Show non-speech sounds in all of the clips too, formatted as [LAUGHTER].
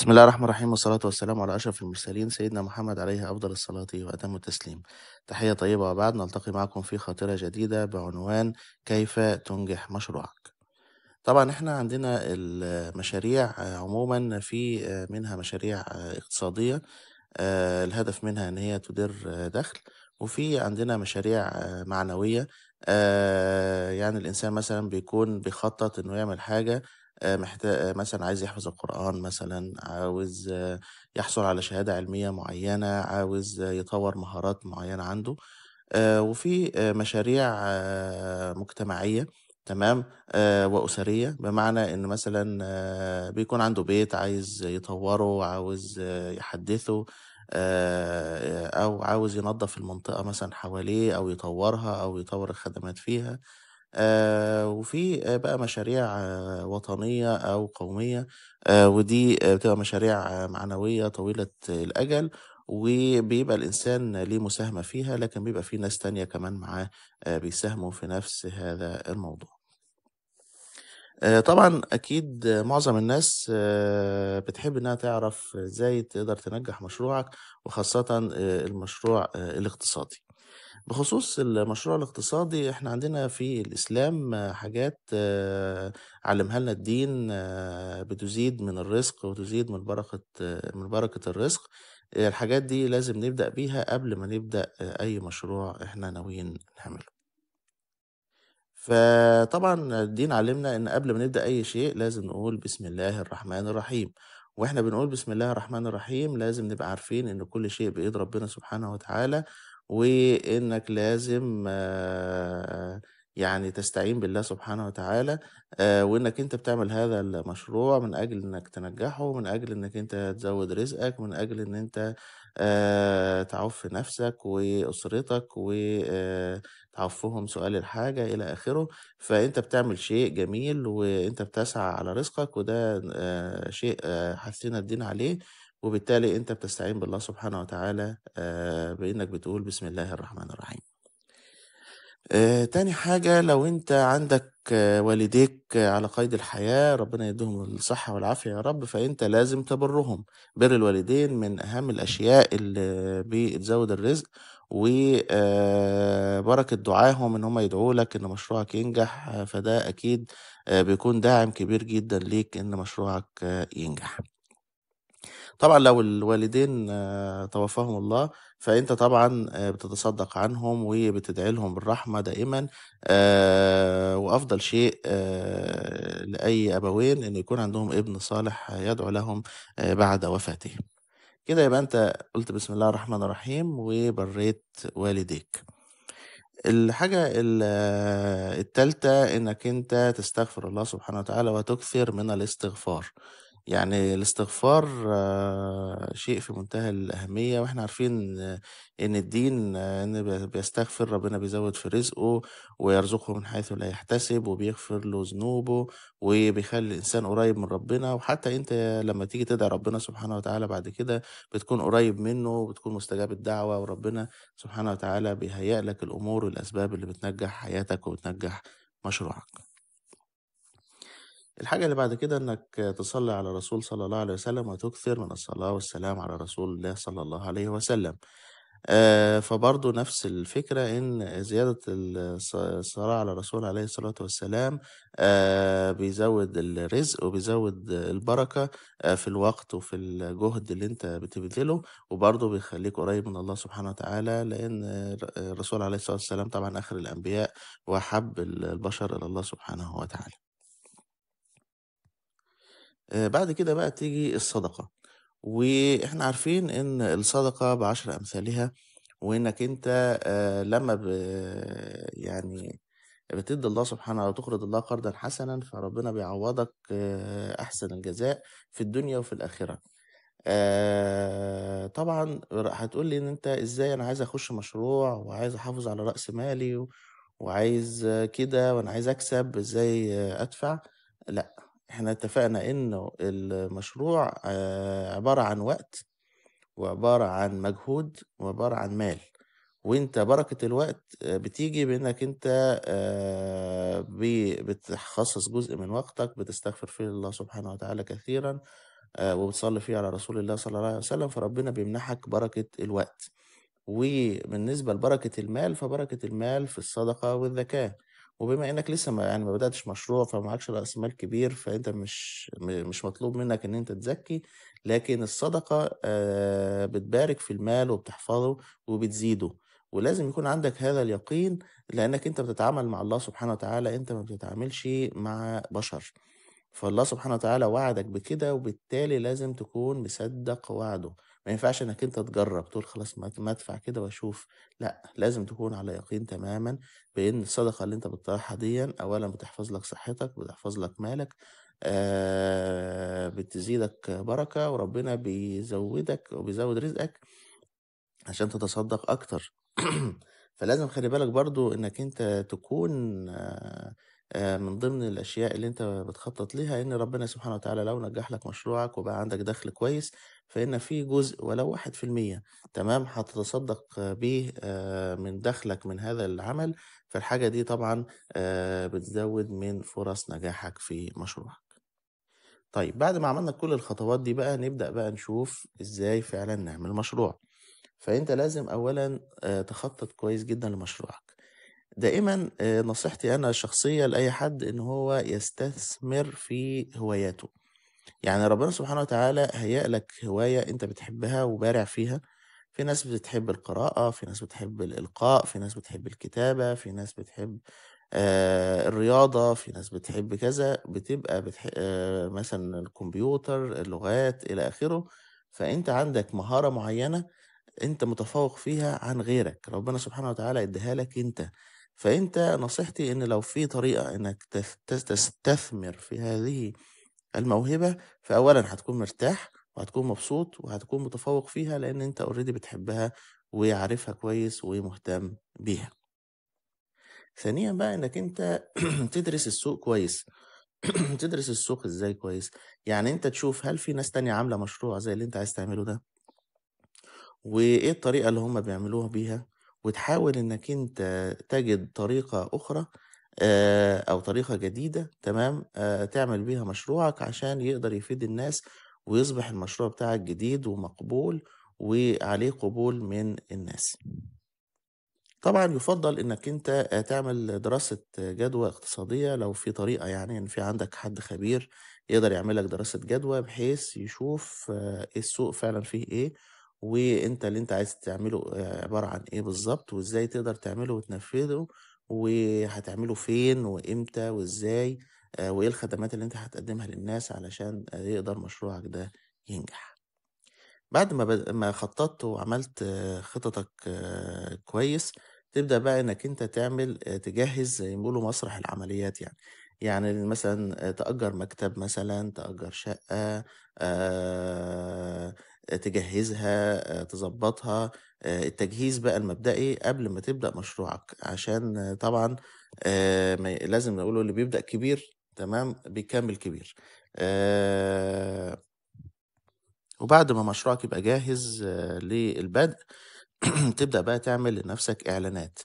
بسم الله الرحمن الرحيم والصلاة والسلام على أشرف المرسلين سيدنا محمد عليه أفضل الصلاة وأتم التسليم تحية طيبة وبعد نلتقي معكم في خاطرة جديدة بعنوان كيف تنجح مشروعك طبعا احنا عندنا المشاريع عموما في منها مشاريع اقتصادية آه، الهدف منها ان هي تدر دخل وفي عندنا مشاريع معنوية آه، يعني الإنسان مثلا بيكون بيخطط انه يعمل حاجة آه، محتاج آه، مثلًا عايز يحفظ القرآن مثلًا، عاوز آه، يحصل على شهادة علمية معيّنة، عاوز يطوّر مهارات معيّنة عنده، وفي مشاريع مجتمعية تمام، وأسرية، بمعنى إن مثلًا بيكون عنده بيت عايز يطوّره، عاوز يحدّثه، أو عاوز ينظف المنطقة مثلًا حواليه أو يطوّرها أو يطوّر الخدمات فيها. آه، وفي آه، بقى مشاريع آه، وطنية أو قومية ودي بتبقى مشاريع معنوية طويلة الأجل، وبيبقى الإنسان ليه مساهمة فيها، لكن بيبقى في ناس تانية كمان معاه بيساهموا في نفس هذا الموضوع. طبعًا أكيد معظم الناس بتحب إنها تعرف إزاي تقدر تنجّح مشروعك، وخاصةً المشروع الاقتصادي. بخصوص المشروع الاقتصادي احنا عندنا في الإسلام حاجات آه، علمها لنا الدين آه، بتزيد من الرزق وتزيد من بركة آه، من بركة الرزق الحاجات دي لازم نبدأ بيها قبل ما نبدأ أي مشروع احنا ناويين نعمله فطبعا الدين علمنا ان قبل ما نبدا اي شيء لازم نقول بسم الله الرحمن الرحيم واحنا بنقول بسم الله الرحمن الرحيم لازم نبقى عارفين ان كل شيء بايد ربنا سبحانه وتعالى وإنك لازم آه، يعني تستعين بالله سبحانه وتعالى آه، وإنك أنت بتعمل هذا المشروع من أجل إنك تنجّحه، من أجل إنك أنت تزوّد رزقك، من أجل إن أنت آه، تعُف نَفْسك وأسرتك وتعفهم تعُفّهم سؤال الحاجة إلى آخره، فأنت بتعمل شيء جميل وأنت بتسعى على رزقك وده شيء حسينا الدين عليه. وبالتالي انت بتستعين بالله سبحانه وتعالى آه، بانك بتقول بسم الله الرحمن الرحيم آه، تاني حاجة لو انت عندك آه، والديك على قيد الحياة ربنا يديهم الصحة والعافية يا رب فانت لازم تبرهم بر الوالدين من اهم الاشياء اللي بتزود الرزق وبركة دعاهم ان هم يدعوا لك ان مشروعك ينجح فده اكيد بيكون داعم كبير جدا ليك ان مشروعك ينجح طبعا لو الوالدين آه، توفاهم الله فأنت طبعًا آه، بتتصدّق عنهم وبتدعي لهم بالرحمة دائمًا آه، وأفضل شيء لأي أبوين إنه يكون عندهم ابن صالح يدعو لهم بعد وفاتهم. كده يبقى أنت قُلت بسم الله الرحمن الرحيم وبرّيت والديك. الحاجة الثالثة التالتة إنك أنت تستغفر الله سبحانه وتعالى وتكثر من الاستغفار. يعني الاستغفار آه، شيء في منتهى الأهمية واحنا عارفين إن الدين إن بيستغفر ربنا بيزود في رزقه ويرزقه من حيث لا يحتسب وبيغفر له ذنوبه وبيخلي الإنسان قريب من ربنا وحتى أنت لما تيجي تدعي ربنا سبحانه وتعالى بعد كده بتكون قريب منه وبتكون مستجاب الدعوة وربنا سبحانه وتعالى بيهيئ لك الأمور والأسباب اللي بتنجح حياتك وبتنجح مشروعك. الحاجة اللي بعد كده إنك تصلّي على الرسول صلى الله عليه وسلم وتكثر من الصلاة والسلام على رسول الله صلى الله عليه وسلم. آه، فبرضو فبرضه نفس الفكرة إن زيادة الصلاة على الرسول عليه الصلاة والسلام آه، بيزوّد الرزق وبيزوّد البركة آه، في الوقت وفي الجهد اللي أنت بتبذله، وبرضه بيخلّيك قريّب من الله سبحانه وتعالى، لإن الرسول عليه الصلاة والسلام طبعًا آخر الأنبياء وأحَب البشر إلى الله سبحانه وتعالى. آه، بعد كده بقى تيجي الصدقة واحنا عارفين ان الصدقة بعشر امثالها وانك انت آه، لما ب يعني بتدي الله سبحانه وتقرض الله قرضا حسنا فربنا بيعوضك آه، احسن الجزاء في الدنيا وفي الاخره طبعا هتقول لي ان انت ازاي انا عايز اخش مشروع وعايز احافظ على راس مالي وعايز كده وانا عايز اكسب ازاي ادفع لا احنا اتفقنا انه المشروع آه، عبارة عن وقت وعبارة عن مجهود وعبارة عن مال وانت بركة الوقت آه، بتيجي بانك انت آه، بتخصص جزء من وقتك بتستغفر فيه الله سبحانه وتعالى كثيرا وبتصلي فيه على رسول الله صلى الله عليه وسلم فربنا بيمنحك بركة الوقت وبالنسبة لبركة المال فبركة المال في الصدقة والذكاء وبما انك لسه ما يعني ما بداتش مشروع فمعكش راس مال كبير فانت مش مش مطلوب منك ان انت تزكي لكن الصدقه بتبارك في المال وبتحفظه وبتزيده ولازم يكون عندك هذا اليقين لانك انت بتتعامل مع الله سبحانه وتعالى انت ما بتتعاملش مع بشر فالله سبحانه وتعالى وعدك بكده وبالتالي لازم تكون مصدق وعده ما ينفعش انك انت تجرب تقول خلاص ما ادفع كده واشوف لا لازم تكون على يقين تماما بان الصدقه اللي انت بتطرحها دي اولا بتحفظ لك صحتك بتحفظ لك مالك آه بتزيدك بركه وربنا بيزودك وبيزود رزقك عشان تتصدق اكتر [CLEARS THROAT] فلازم خلي بالك برضو انك انت تكون آه آه، من ضمن الأشياء اللي أنت بتخطّط ليها إن ربنا سبحانه وتعالى لو نجّح لك مشروعك وبقى عندك دخل كويس، فإن في جزء ولو واحد في المية تمام، هتتصدّق بيه آه، من دخلك من هذا العمل، فالحاجة دي طبعًا آه، بتزوّد من فرص نجاحك في مشروعك. طيب بعد ما عملنا كل الخطوات دي بقى، نبدأ بقى نشوف إزاي فعلًا نعمل مشروع. فأنت لازم أولًا تخطّط كويس جدًا لمشروعك. دائما آه، نصيحتي انا الشخصيه لاي حد ان هو يستثمر في هواياته يعني ربنا سبحانه وتعالى هيأ لك هوايه انت بتحبها وبارع فيها في ناس بتحب القراءه في ناس بتحب الالقاء في ناس بتحب الكتابه في ناس بتحب آه الرياضة في ناس بتحب كذا بتبقى بتح... آه مثلا الكمبيوتر اللغات إلى آخره فأنت عندك مهارة معينة أنت متفوق فيها عن غيرك ربنا سبحانه وتعالى اديها لك أنت فانت نصيحتي ان لو في طريقه انك تستثمر في هذه الموهبه فاولا هتكون مرتاح وهتكون مبسوط وهتكون متفوق فيها لان انت اوريدي بتحبها وعارفها كويس ومهتم بيها ثانيا بقى انك انت [CLEARS THROAT] تدرس السوق كويس [CLEARS THROAT] تدرس السوق ازاي كويس يعني انت تشوف هل في ناس تانية عاملة مشروع زي اللي انت عايز تعمله ده وايه الطريقة اللي هم بيعملوها بيها وتحاول إنك أنت تجد طريقة أخرى أو طريقة جديدة تمام، تعمل بيها مشروعك عشان يقدر يفيد الناس، ويصبح المشروع بتاعك جديد ومقبول وعليه قبول من الناس. طبعًا يُفضّل إنك أنت تعمل دراسة جدوى اقتصادية لو في طريقة يعني إن في عندك حد خبير يقدر يعمل لك دراسة جدوى، بحيث يشوف السوق فعلًا فيه إيه. وأنت اللي أنت عايز تعمله آه، عبارة عن إيه بالظبط وإزاي تقدر تعمله وتنفّذه، وهتعمله فين وإمتى وإزاي، آه، وإيه الخدمات اللي أنت هتقدّمها للناس علشان يقدر مشروعك ده ينجح. بعد ما بد ما خطّطت وعملت آه، خططك كويس، تبدأ بقى إنّك أنت تعمل تجهّز زي ما بيقولوا مسرح العمليات يعني، يعني مثلًا تأجّر مكتب مثلًا، تأجّر شقة آآ تجهزها آه، تظبطها آه، التجهيز بقى المبدئي قبل ما تبدأ مشروعك عشان طبعا آه، لازم نقوله اللي بيبدأ كبير تمام بيكمل كبير وبعد ما مشروعك يبقى جاهز للبدء [CLEARS THROAT] تبدأ بقى تعمل لنفسك إعلانات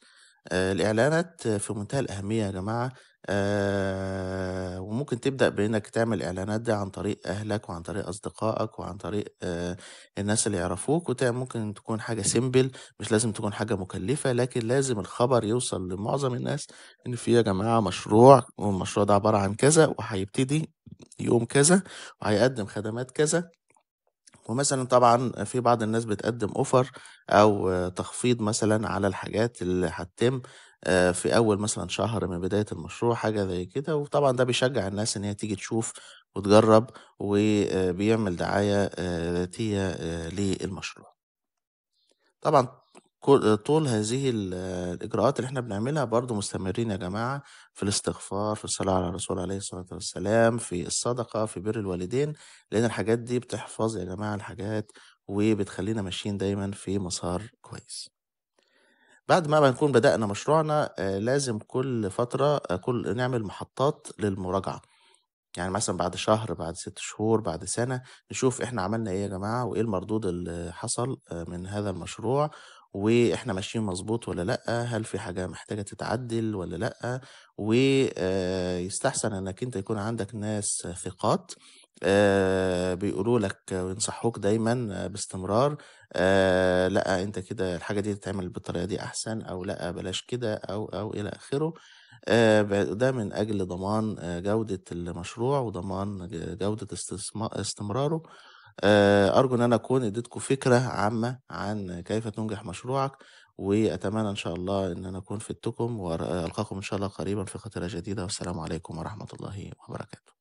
الإعلانات في منتهى الأهمية يا جماعة آه، وممكن تبدأ بإنك تعمل اعلانات دي عن طريق أهلك وعن طريق أصدقائك وعن طريق آه، الناس اللي يعرفوك، وتعمل ممكن تكون حاجة سيمبل مش لازم تكون حاجة مكلفة، لكن لازم الخبر يوصل لمعظم الناس إن في يا جماعة مشروع والمشروع ده عبارة عن كذا، وهيبتدي يوم كذا، وهيقدم خدمات كذا، ومثلًا طبعًا في بعض الناس بتقدم اوفر أو تخفيض مثلًا على الحاجات اللي هتتم. آه، في اول مثلا شهر من بدايه المشروع حاجه زي كده وطبعا ده بيشجع الناس ان هي تيجي تشوف وتجرب وبيعمل دعايه آه، ذاتيه آه، للمشروع طبعا طول هذه الإجراءات اللي احنا بنعملها برضو مستمرين يا جماعة في الاستغفار في الصلاة على الرسول عليه الصلاة والسلام في الصدقة في بر الوالدين لأن الحاجات دي بتحفظ يا جماعة الحاجات وبتخلينا ماشيين دايما في مسار كويس بعد ما بنكون بدأنا مشروعنا آه، لازم كل فترة آه، كل نعمل محطات للمراجعة يعني مثلا بعد شهر بعد ست شهور بعد سنة نشوف احنا عملنا ايه يا جماعة وايه المردود اللي حصل آه، من هذا المشروع واحنا ماشيين مظبوط ولا لأ هل في حاجة محتاجة تتعدل ولا لأ ويستحسن انك انت يكون عندك ناس ثقات آه، بيقولوا لك وينصحوك دايمًا آه، باستمرار آه، لأ، أنت كده الحاجة دي تتعمل بالطريقة دي أحسن، أو لأ بلاش كده، أو، أو إلى آخره. ده من أجل ضمان جودة المشروع، وضمان جودة استثما استمراره. أرجو إن أنا أكون اديتكم فكرة عامة عن كيف تنجح مشروعك، وأتمنى إن شاء الله إن أنا أكون فدتكم، والقاكم إن شاء الله قريبًا في خطره جديدة، والسلام عليكم ورحمة الله وبركاته.